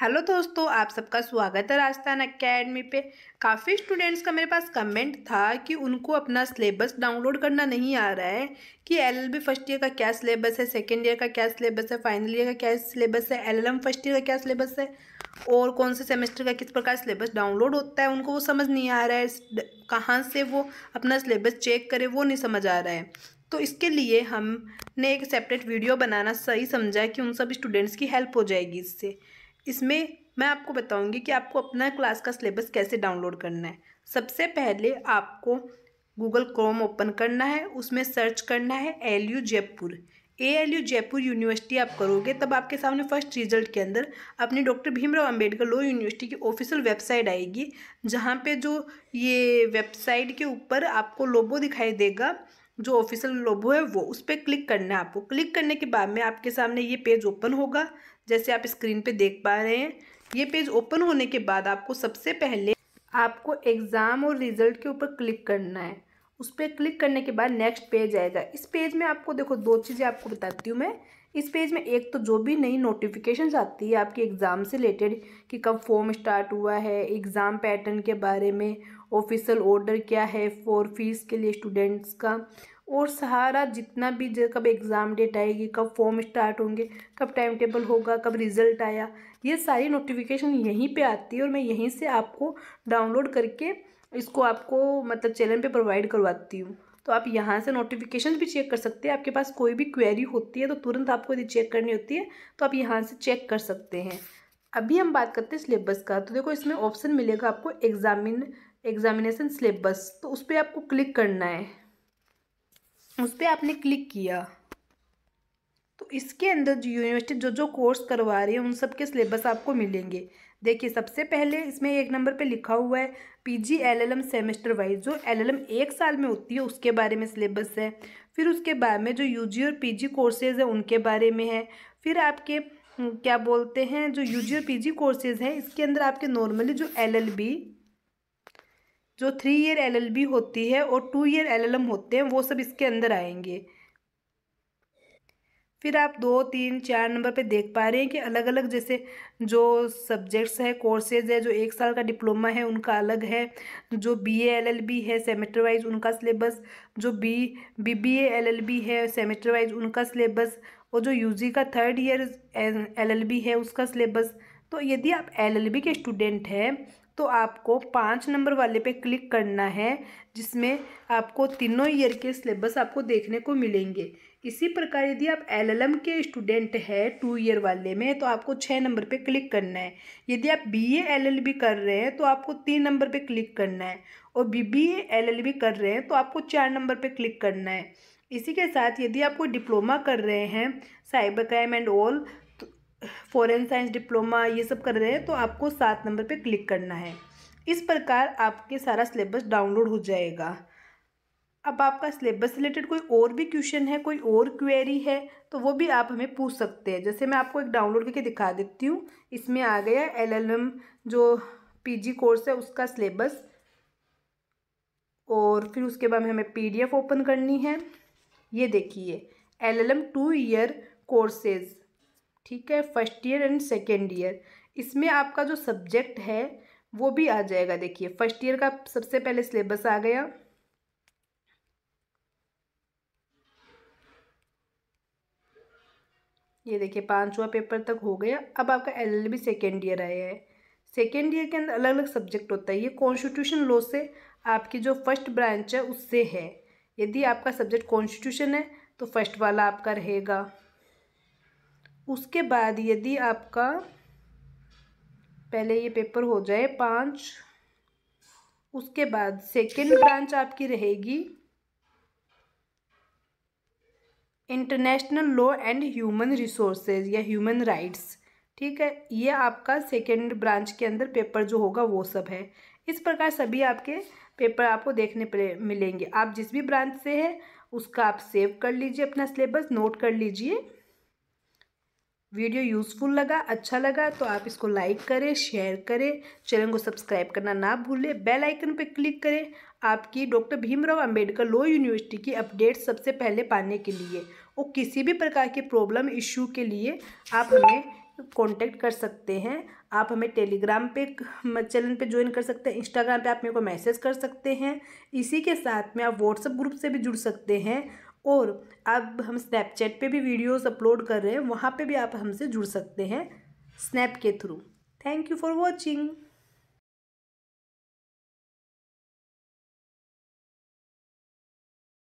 hello दोस्तों आप सबका स्वागत है राजस्थान अकेडमी पे काफ़ी स्टूडेंट्स का मेरे पास कमेंट था कि उनको अपना सिलेबस डाउनलोड करना नहीं आ रहा है कि एलएलबी फर्स्ट ईयर का क्या सिलेबस है सेकेंड ईयर का क्या सिलेबस है फाइनल ईयर का क्या सिलेबस है एलएलएम फर्स्ट ईयर का क्या सिलेबस है और कौन से सेमेस्टर का किस प्रकार सिलेबस डाउनलोड होता है उनको वो समझ नहीं आ रहा है कहाँ से वो अपना सिलेबस चेक करे वो नहीं समझ आ रहा है तो इसके लिए हमने एक सेपरेट वीडियो बनाना सही समझा कि उन सब स्टूडेंट्स की हेल्प हो जाएगी इससे इसमें मैं आपको बताऊंगी कि आपको अपना क्लास का सिलेबस कैसे डाउनलोड करना है सबसे पहले आपको गूगल क्रोम ओपन करना है उसमें सर्च करना है L U Jaipur A L U Jaipur university आप करोगे तब आपके सामने फर्स्ट रिजल्ट के अंदर अपनी doctor Bhimrao Ambedkar law university की ऑफिशियल वेबसाइट आएगी जहाँ पे जो ये वेबसाइट के ऊपर आपको लोबो दिखाई देगा जो ऑफिशियल लोबो है वो उस पर क्लिक करना है आपको क्लिक करने के बाद में आपके सामने ये पेज ओपन होगा जैसे आप स्क्रीन पे देख पा रहे हैं ये पेज ओपन होने के बाद आपको सबसे पहले आपको एग्ज़ाम और रिज़ल्ट के ऊपर क्लिक करना है उस पर क्लिक करने के बाद नेक्स्ट पेज आएगा इस पेज में आपको देखो दो चीज़ें आपको बताती हूँ मैं इस पेज में एक तो जो भी नई नोटिफिकेशन आती है आपके एग्ज़ाम से रिलेटेड कि कब फॉर्म स्टार्ट हुआ है एग्ज़ाम पैटर्न के बारे में ऑफिशियल ऑर्डर क्या है फॉर फीस के लिए स्टूडेंट्स का और सारा जितना भी कब एग्ज़ाम डेट आएगी कब फॉर्म स्टार्ट होंगे कब टाइम टेबल होगा कब रिज़ल्ट आया ये सारी नोटिफिकेशन यहीं पे आती है और मैं यहीं से आपको डाउनलोड करके इसको आपको मतलब चैनल पे प्रोवाइड करवाती हूँ तो आप यहाँ से नोटिफिकेशन भी चेक कर सकते हैं आपके पास कोई भी क्वेरी होती है तो तुरंत आपको यदि चेक करनी होती है तो आप यहाँ से चेक कर सकते हैं अभी हम बात करते हैं सिलेबस का तो देखो इसमें ऑप्शन मिलेगा आपको एग्जामिन एग्जामिनेशन सिलेबस तो उस पर आपको क्लिक करना है उस पर आपने क्लिक किया तो इसके अंदर जो यूनिवर्सिटी जो जो कोर्स करवा रही है उन सब के सिलेबस आपको मिलेंगे देखिए सबसे पहले इसमें एक नंबर पे लिखा हुआ है पीजी एलएलएम सेमेस्टर वाइज जो एलएलएम एक साल में होती है उसके बारे में सिलेबस है फिर उसके बाद में जो यूजी और पीजी कोर्सेज़ हैं उनके बारे में है फिर आपके हम्म, क्या बोलते हैं जो यूजी और पी कोर्सेज़ हैं इसके अंदर आपके नॉर्मली जो एल जो थ्री ईयर एलएलबी होती है और टू ईयर एलएलएम होते हैं वो सब इसके अंदर आएंगे फिर आप दो तीन चार नंबर पे देख पा रहे हैं कि अलग अलग जैसे जो सब्जेक्ट्स है कोर्सेज है जो एक साल का डिप्लोमा है उनका अलग है जो बी एल एल बी है सेमेस्टर वाइज उनका सिलेबस जो B B B L L B है सेमेस्टर वाइज उनका सिलेबस और जो यू जी का third year L L B है उसका सिलेबस तो यदि आप एल एल बी के स्टूडेंट हैं तो आपको पाँच नंबर वाले पे क्लिक करना है जिसमें आपको तीनों ईयर के सिलेबस आपको देखने को मिलेंगे इसी प्रकार यदि आप एलएलएम के स्टूडेंट हैं टू ईयर वाले में तो आपको छः नंबर पे क्लिक करना है यदि आप बीए एलएलबी कर रहे हैं तो आपको तीन नंबर पे क्लिक करना है और बीबीए एलएलबी कर रहे हैं तो आपको चार नंबर पर क्लिक करना है इसी के साथ यदि आप कोई डिप्लोमा कर रहे हैं cyber crime and all forensic science diploma ये सब कर रहे हैं तो आपको सात नंबर पे क्लिक करना है इस प्रकार आपके सारा सिलेबस डाउनलोड हो जाएगा अब आपका सिलेबस रिलेटेड कोई और भी क्वेश्चन है कोई और क्वेरी है तो वो भी आप हमें पूछ सकते हैं जैसे मैं आपको एक डाउनलोड करके दिखा देती हूँ इसमें आ गया एल जो पी कोर्स है उसका सिलेबस और फिर उसके बाद हमें पीडीएफ ओपन करनी है ये देखिए एलएलएम टू ईयर कोर्सेज़ ठीक है first year and second year इसमें आपका जो सब्जेक्ट है वो भी आ जाएगा देखिए फर्स्ट ईयर का सबसे पहले सिलेबस आ गया ये देखिए पाँचवा पेपर तक हो गया अब आपका L L B second year आया है सेकेंड ईयर के अंदर अलग अलग सब्जेक्ट होता है ये कॉन्स्टिट्यूशन लॉ से आपकी जो फर्स्ट ब्रांच है उससे है यदि आपका सब्जेक्ट कॉन्स्टिट्यूशन है तो फर्स्ट वाला आपका रहेगा उसके बाद यदि आपका पहले ये पेपर हो जाए पाँच उसके बाद सेकेंड ब्रांच आपकी रहेगी international law and human resources या ह्यूमन राइट्स ठीक है ये आपका सेकेंड ब्रांच के अंदर पेपर जो होगा वो सब है इस प्रकार सभी आपके पेपर आपको देखने पर मिलेंगे आप जिस भी ब्रांच से है उसका आप सेव कर लीजिए अपना सिलेबस नोट कर लीजिए वीडियो यूज़फुल लगा अच्छा लगा तो आप इसको लाइक करें शेयर करें चैनल को सब्सक्राइब करना ना भूलें बेल आइकन पर क्लिक करें आपकी doctor Bhimrao Ambedkar law university की अपडेट सबसे पहले पाने के लिए और किसी भी प्रकार के प्रॉब्लम इश्यू के लिए आप हमें कांटेक्ट कर सकते हैं आप हमें टेलीग्राम पे चैनल पे ज्वाइन कर सकते हैं इंस्टाग्राम पे आप मेरे को मैसेज कर सकते हैं इसी के साथ में आप व्हाट्सअप ग्रुप से भी जुड़ सकते हैं और अब हम स्नैपचैट पे भी वीडियोस अपलोड कर रहे हैं वहाँ पे भी आप हमसे जुड़ सकते हैं स्नैप के through thank you for watching